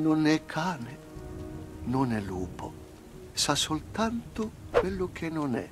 non è cane, non è lupo, sa soltanto quello che non è.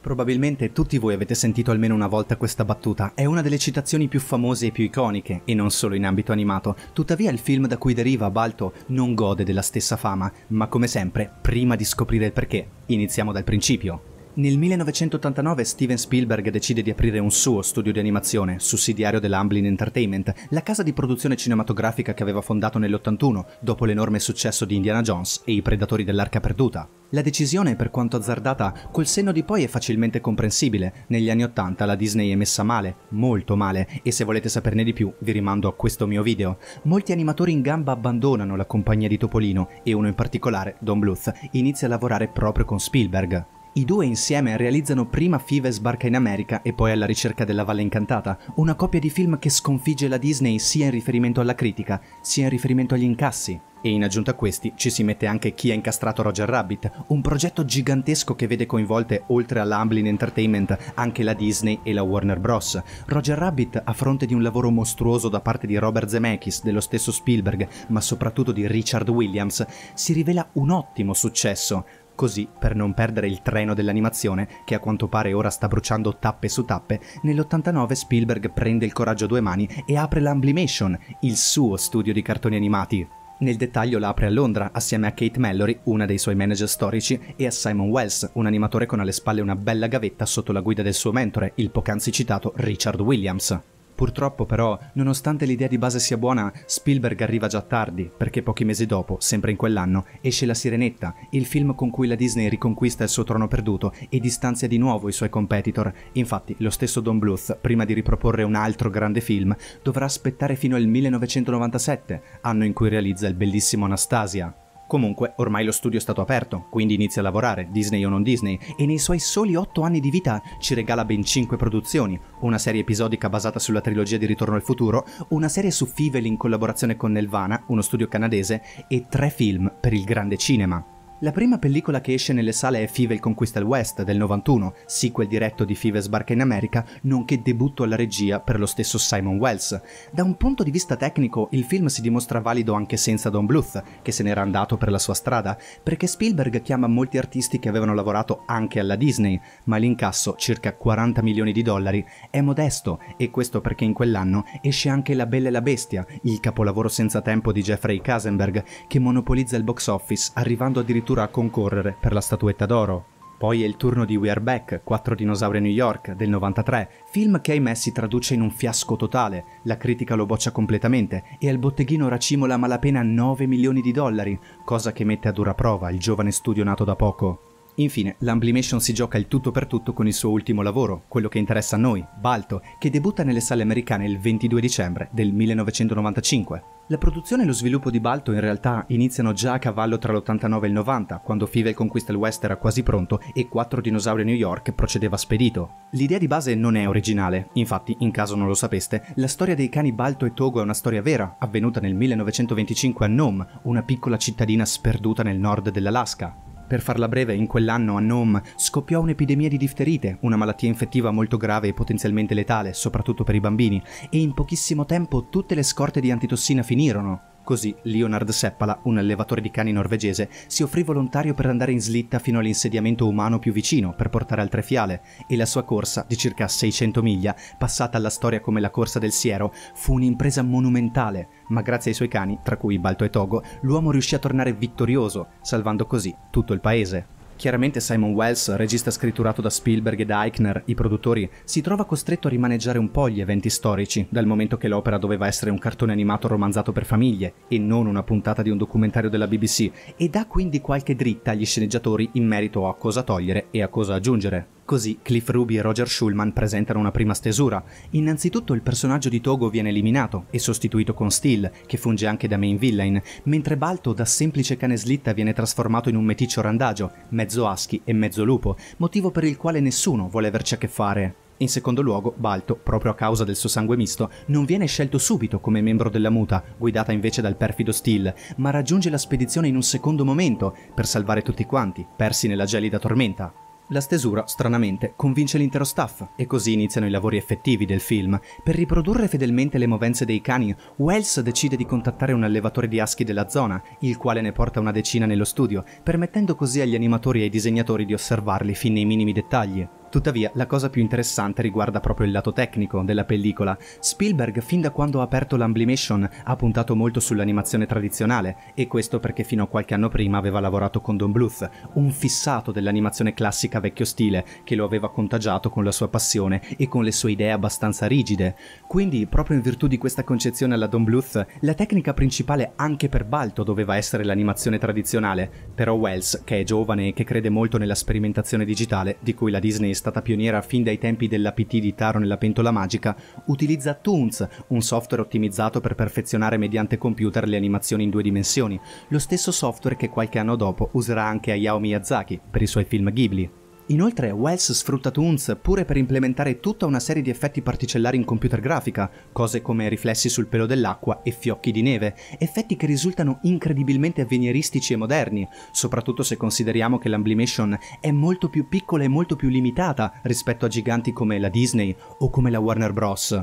Probabilmente tutti voi avete sentito almeno una volta questa battuta, è una delle citazioni più famose e più iconiche, e non solo in ambito animato, tuttavia il film da cui deriva Balto non gode della stessa fama, ma come sempre, prima di scoprire il perché, iniziamo dal principio. Nel 1989 Steven Spielberg decide di aprire un suo studio di animazione, sussidiario dell'Amblin Entertainment, la casa di produzione cinematografica che aveva fondato nell'81, dopo l'enorme successo di Indiana Jones e i Predatori dell'Arca Perduta. La decisione, per quanto azzardata, col senno di poi è facilmente comprensibile. Negli anni 80 la Disney è messa male, molto male, e se volete saperne di più vi rimando a questo mio video. Molti animatori in gamba abbandonano la compagnia di Topolino e uno in particolare, Don Bluth, inizia a lavorare proprio con Spielberg. I due insieme realizzano prima Five sbarca in America e poi alla ricerca della Valle Incantata, una coppia di film che sconfigge la Disney sia in riferimento alla critica, sia in riferimento agli incassi. E in aggiunta a questi ci si mette anche Chi ha incastrato Roger Rabbit, un progetto gigantesco che vede coinvolte, oltre alla Amblin Entertainment, anche la Disney e la Warner Bros. Roger Rabbit, a fronte di un lavoro mostruoso da parte di Robert Zemeckis, dello stesso Spielberg, ma soprattutto di Richard Williams, si rivela un ottimo successo, così per non perdere il treno dell'animazione che a quanto pare ora sta bruciando tappe su tappe, nell'89 Spielberg prende il coraggio a due mani e apre l'Amblimation, il suo studio di cartoni animati. Nel dettaglio la apre a Londra assieme a Kate Mallory, una dei suoi manager storici, e a Simon Wells, un animatore con alle spalle una bella gavetta sotto la guida del suo mentore, il poc'anzi citato Richard Williams. Purtroppo però, nonostante l'idea di base sia buona, Spielberg arriva già tardi, perché pochi mesi dopo, sempre in quell'anno, esce La Sirenetta, il film con cui la Disney riconquista il suo trono perduto e distanzia di nuovo i suoi competitor. Infatti, lo stesso Don Bluth, prima di riproporre un altro grande film, dovrà aspettare fino al 1997, anno in cui realizza il bellissimo Anastasia. Comunque, ormai lo studio è stato aperto, quindi inizia a lavorare, Disney o non Disney, e nei suoi soli 8 anni di vita ci regala ben 5 produzioni, una serie episodica basata sulla trilogia di Ritorno al futuro, una serie su Fivel in collaborazione con Nelvana, uno studio canadese, e tre film per il grande cinema. La prima pellicola che esce nelle sale è Fivel Conquista il West del 91, sequel diretto di Fivel Sbarca in America, nonché debutto alla regia per lo stesso Simon Wells. Da un punto di vista tecnico, il film si dimostra valido anche senza Don Bluth, che se n'era andato per la sua strada, perché Spielberg chiama molti artisti che avevano lavorato anche alla Disney, ma l'incasso, circa 40 milioni di dollari, è modesto, e questo perché in quell'anno esce anche La Bella e la Bestia, il capolavoro senza tempo di Jeffrey Kasenberg, che monopolizza il box office, arrivando addirittura addirittura a concorrere per la statuetta d'oro. Poi è il turno di We Are Back, Quattro dinosauri a New York, del 93, film che ahimè si traduce in un fiasco totale, la critica lo boccia completamente e al botteghino racimola a malapena 9 milioni di dollari, cosa che mette a dura prova il giovane studio nato da poco. Infine, l'Amblimation si gioca il tutto per tutto con il suo ultimo lavoro, quello che interessa a noi, Balto, che debutta nelle sale americane il 22 dicembre del 1995. La produzione e lo sviluppo di Balto in realtà iniziano già a cavallo tra l'89 e il 90, quando Fivel conquista il West era quasi pronto e quattro dinosauri a New York procedeva spedito. L'idea di base non è originale, infatti, in caso non lo sapeste, la storia dei cani Balto e Togo è una storia vera, avvenuta nel 1925 a Nome, una piccola cittadina sperduta nel nord dell'Alaska. Per farla breve, in quell'anno a Nome scoppiò un'epidemia di difterite, una malattia infettiva molto grave e potenzialmente letale, soprattutto per i bambini, e in pochissimo tempo tutte le scorte di antitossina finirono. Così Leonard Seppala, un allevatore di cani norvegese, si offrì volontario per andare in slitta fino all'insediamento umano più vicino per portare altre fiale e la sua corsa di circa 600 miglia, passata alla storia come la corsa del siero, fu un'impresa monumentale, ma grazie ai suoi cani, tra cui Balto e Togo, l'uomo riuscì a tornare vittorioso, salvando così tutto il paese. Chiaramente Simon Wells, regista scritturato da Spielberg ed Eichner, i produttori, si trova costretto a rimaneggiare un po' gli eventi storici, dal momento che l'opera doveva essere un cartone animato romanzato per famiglie e non una puntata di un documentario della BBC, e dà quindi qualche dritta agli sceneggiatori in merito a cosa togliere e a cosa aggiungere. Così Cliff Ruby e Roger Schulman presentano una prima stesura. Innanzitutto il personaggio di Togo viene eliminato e sostituito con Steel, che funge anche da main villain, mentre Balto da semplice cane slitta viene trasformato in un meticcio randagio, mezzo aschi e mezzo lupo, motivo per il quale nessuno vuole averci a che fare. In secondo luogo, Balto, proprio a causa del suo sangue misto, non viene scelto subito come membro della muta, guidata invece dal perfido Steel, ma raggiunge la spedizione in un secondo momento per salvare tutti quanti, persi nella gelida tormenta. La stesura, stranamente, convince l'intero staff e così iniziano i lavori effettivi del film. Per riprodurre fedelmente le movenze dei cani, Wells decide di contattare un allevatore di aschi della zona, il quale ne porta una decina nello studio, permettendo così agli animatori e ai disegnatori di osservarli fin nei minimi dettagli. Tuttavia, la cosa più interessante riguarda proprio il lato tecnico della pellicola. Spielberg, fin da quando ha aperto l'Amblimation, ha puntato molto sull'animazione tradizionale, e questo perché fino a qualche anno prima aveva lavorato con Don Bluth, un fissato dell'animazione classica vecchio stile, che lo aveva contagiato con la sua passione e con le sue idee abbastanza rigide. Quindi, proprio in virtù di questa concezione alla Don Bluth, la tecnica principale anche per Balto doveva essere l'animazione tradizionale, però Wells, che è giovane e che crede molto nella sperimentazione digitale, di cui la Disney stata pioniera fin dai tempi dell'APT di Taro nella pentola magica, utilizza Toons, un software ottimizzato per perfezionare mediante computer le animazioni in due dimensioni, lo stesso software che qualche anno dopo userà anche Hayao Miyazaki per i suoi film Ghibli. Inoltre Wells sfrutta Toons pure per implementare tutta una serie di effetti particellari in computer grafica, cose come riflessi sul pelo dell'acqua e fiocchi di neve, effetti che risultano incredibilmente avveniristici e moderni, soprattutto se consideriamo che l'amblimation è molto più piccola e molto più limitata rispetto a giganti come la Disney o come la Warner Bros.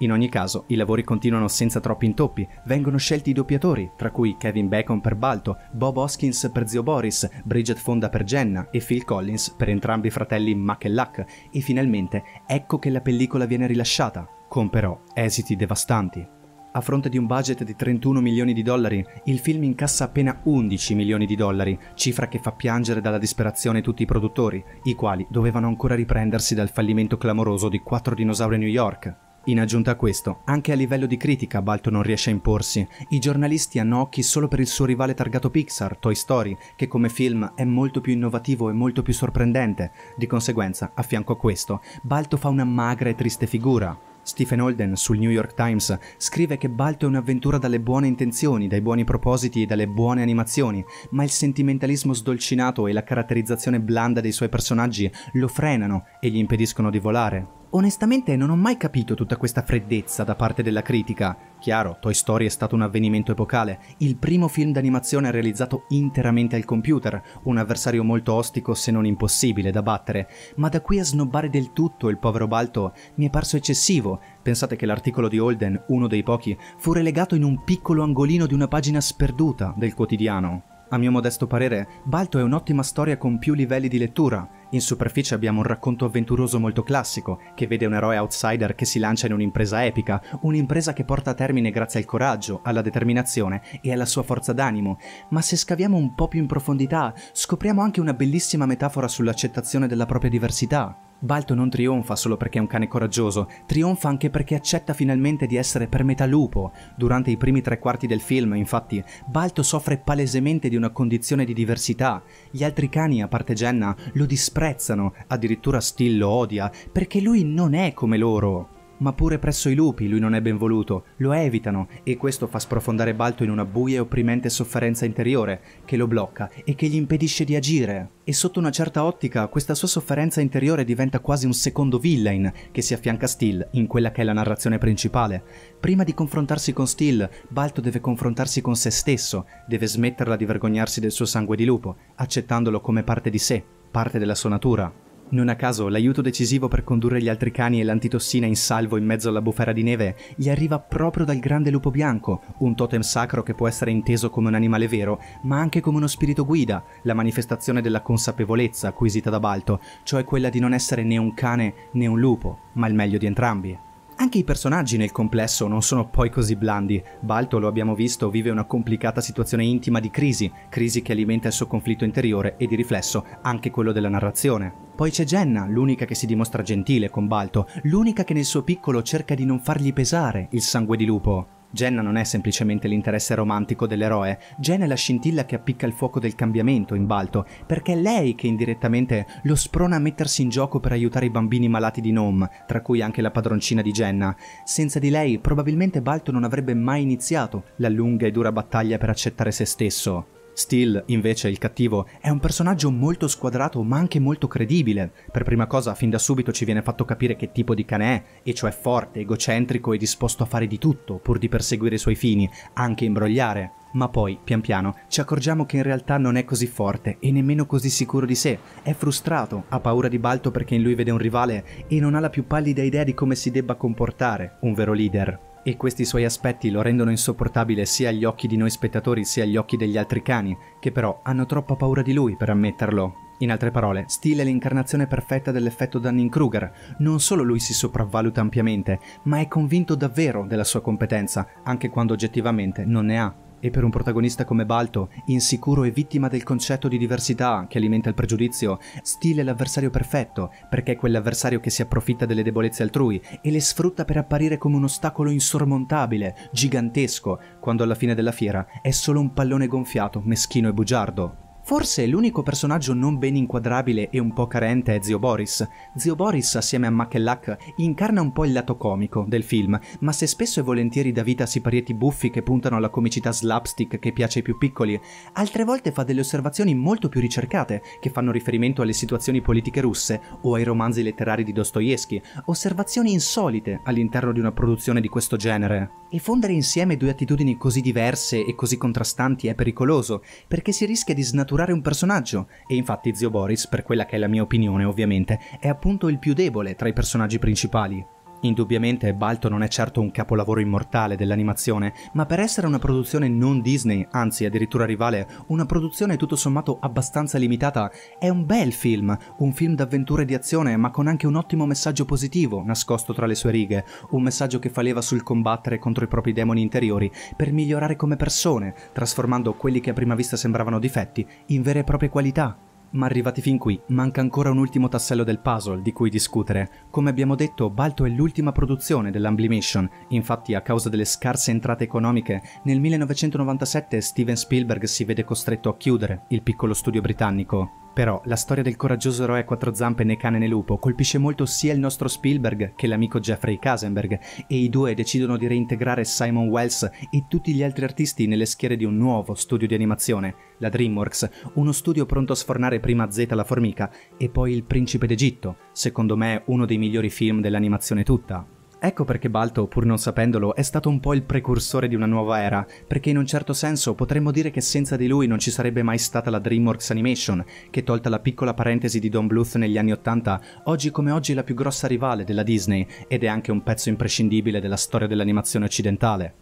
In ogni caso, i lavori continuano senza troppi intoppi, vengono scelti i doppiatori, tra cui Kevin Bacon per Balto, Bob Hoskins per zio Boris, Bridget Fonda per Jenna e Phil Collins per entrambi i fratelli Mack e Luck, e finalmente ecco che la pellicola viene rilasciata, con però esiti devastanti. A fronte di un budget di 31 milioni di dollari, il film incassa appena 11 milioni di dollari, cifra che fa piangere dalla disperazione tutti i produttori, i quali dovevano ancora riprendersi dal fallimento clamoroso di Quattro dinosauri New York. In aggiunta a questo, anche a livello di critica Balto non riesce a imporsi. I giornalisti hanno occhi solo per il suo rivale targato Pixar, Toy Story, che come film è molto più innovativo e molto più sorprendente. Di conseguenza, a fianco a questo, Balto fa una magra e triste figura. Stephen Holden sul New York Times scrive che Balto è un'avventura dalle buone intenzioni, dai buoni propositi e dalle buone animazioni, ma il sentimentalismo sdolcinato e la caratterizzazione blanda dei suoi personaggi lo frenano e gli impediscono di volare. Onestamente non ho mai capito tutta questa freddezza da parte della critica. Chiaro, Toy Story è stato un avvenimento epocale, il primo film d'animazione realizzato interamente al computer, un avversario molto ostico se non impossibile da battere, ma da qui a snobbare del tutto il povero Balto mi è parso eccessivo. Pensate che l'articolo di Holden, uno dei pochi, fu relegato in un piccolo angolino di una pagina sperduta del quotidiano. A mio modesto parere, Balto è un'ottima storia con più livelli di lettura. In superficie abbiamo un racconto avventuroso molto classico, che vede un eroe outsider che si lancia in un'impresa epica, un'impresa che porta a termine grazie al coraggio, alla determinazione e alla sua forza d'animo. Ma se scaviamo un po' più in profondità, scopriamo anche una bellissima metafora sull'accettazione della propria diversità. Balto non trionfa solo perché è un cane coraggioso, trionfa anche perché accetta finalmente di essere per metà lupo. Durante i primi tre quarti del film, infatti, Balto soffre palesemente di una condizione di diversità. Gli altri cani, a parte Jenna, lo disprezzano, addirittura Still lo odia, perché lui non è come loro. Ma pure presso i lupi lui non è ben voluto, lo evitano e questo fa sprofondare Balto in una buia e opprimente sofferenza interiore che lo blocca e che gli impedisce di agire. E sotto una certa ottica questa sua sofferenza interiore diventa quasi un secondo villain che si affianca a Steel in quella che è la narrazione principale. Prima di confrontarsi con Steel, Balto deve confrontarsi con se stesso, deve smetterla di vergognarsi del suo sangue di lupo, accettandolo come parte di sé, parte della sua natura. Non a caso l'aiuto decisivo per condurre gli altri cani e l'antitossina in salvo in mezzo alla bufera di neve gli arriva proprio dal grande lupo bianco, un totem sacro che può essere inteso come un animale vero, ma anche come uno spirito guida, la manifestazione della consapevolezza acquisita da Balto, cioè quella di non essere né un cane né un lupo, ma il meglio di entrambi. Anche i personaggi nel complesso non sono poi così blandi. Balto, lo abbiamo visto, vive una complicata situazione intima di crisi, crisi che alimenta il suo conflitto interiore e di riflesso anche quello della narrazione. Poi c'è Jenna, l'unica che si dimostra gentile con Balto, l'unica che nel suo piccolo cerca di non fargli pesare il sangue di lupo. Jenna non è semplicemente l'interesse romantico dell'eroe, Jenna è la scintilla che appicca il fuoco del cambiamento in Balto, perché è lei che indirettamente lo sprona a mettersi in gioco per aiutare i bambini malati di Nome, tra cui anche la padroncina di Jenna. Senza di lei probabilmente Balto non avrebbe mai iniziato la lunga e dura battaglia per accettare se stesso. Steel, invece, il cattivo, è un personaggio molto squadrato ma anche molto credibile. Per prima cosa, fin da subito ci viene fatto capire che tipo di cane è, e cioè forte, egocentrico e disposto a fare di tutto pur di perseguire i suoi fini, anche imbrogliare. Ma poi, pian piano, ci accorgiamo che in realtà non è così forte e nemmeno così sicuro di sé. È frustrato, ha paura di Balto perché in lui vede un rivale e non ha la più pallida idea di come si debba comportare, un vero leader e questi suoi aspetti lo rendono insopportabile sia agli occhi di noi spettatori sia agli occhi degli altri cani, che però hanno troppa paura di lui per ammetterlo. In altre parole, Steele è l'incarnazione perfetta dell'effetto Dunning-Kruger. Non solo lui si sopravvaluta ampiamente, ma è convinto davvero della sua competenza, anche quando oggettivamente non ne ha. E per un protagonista come Balto, insicuro e vittima del concetto di diversità che alimenta il pregiudizio, Steel è l'avversario perfetto, perché è quell'avversario che si approfitta delle debolezze altrui e le sfrutta per apparire come un ostacolo insormontabile, gigantesco, quando alla fine della fiera è solo un pallone gonfiato, meschino e bugiardo. Forse l'unico personaggio non ben inquadrabile e un po' carente è Zio Boris. Zio Boris, assieme a Mackellach, incarna un po' il lato comico del film, ma se spesso e volentieri dà vita a siparietti buffi che puntano alla comicità slapstick che piace ai più piccoli, altre volte fa delle osservazioni molto più ricercate, che fanno riferimento alle situazioni politiche russe o ai romanzi letterari di Dostoevsky, osservazioni insolite all'interno di una produzione di questo genere. E fondere insieme due attitudini così diverse e così contrastanti è pericoloso, perché si rischia di snaturare curare un personaggio e infatti Zio Boris, per quella che è la mia opinione ovviamente, è appunto il più debole tra i personaggi principali. Indubbiamente Balto non è certo un capolavoro immortale dell'animazione, ma per essere una produzione non Disney, anzi addirittura rivale, una produzione tutto sommato abbastanza limitata, è un bel film, un film d'avventure e di azione, ma con anche un ottimo messaggio positivo nascosto tra le sue righe, un messaggio che fa sul combattere contro i propri demoni interiori per migliorare come persone, trasformando quelli che a prima vista sembravano difetti in vere e proprie qualità. Ma arrivati fin qui, manca ancora un ultimo tassello del puzzle di cui discutere. Come abbiamo detto, Balto è l'ultima produzione dell'Amblimation, infatti a causa delle scarse entrate economiche, nel 1997 Steven Spielberg si vede costretto a chiudere il piccolo studio britannico. Però la storia del coraggioso eroe a quattro zampe né cane né lupo colpisce molto sia il nostro Spielberg che l'amico Jeffrey Kasenberg e i due decidono di reintegrare Simon Wells e tutti gli altri artisti nelle schiere di un nuovo studio di animazione, la DreamWorks, uno studio pronto a sfornare prima Z la formica e poi Il principe d'Egitto, secondo me uno dei migliori film dell'animazione tutta. Ecco perché Balto, pur non sapendolo, è stato un po' il precursore di una nuova era, perché in un certo senso potremmo dire che senza di lui non ci sarebbe mai stata la DreamWorks Animation, che tolta la piccola parentesi di Don Bluth negli anni Ottanta, oggi come oggi è la più grossa rivale della Disney ed è anche un pezzo imprescindibile della storia dell'animazione occidentale.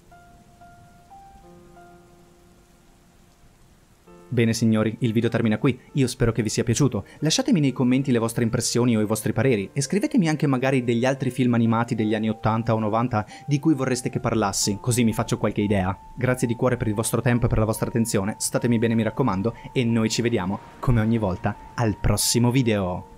Bene signori, il video termina qui, io spero che vi sia piaciuto, lasciatemi nei commenti le vostre impressioni o i vostri pareri e scrivetemi anche magari degli altri film animati degli anni 80 o 90 di cui vorreste che parlassi, così mi faccio qualche idea. Grazie di cuore per il vostro tempo e per la vostra attenzione, statemi bene mi raccomando e noi ci vediamo, come ogni volta, al prossimo video!